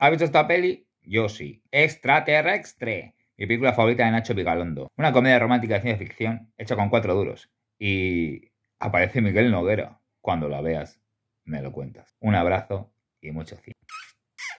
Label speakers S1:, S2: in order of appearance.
S1: ¿Has visto esta peli? Yo sí.
S2: Extraterrestre.
S1: Mi película favorita de Nacho Vigalondo. Una comedia romántica de ciencia ficción hecha con cuatro duros. Y aparece Miguel Noguera. Cuando la veas,
S3: me lo cuentas. Un
S1: abrazo y mucho cine.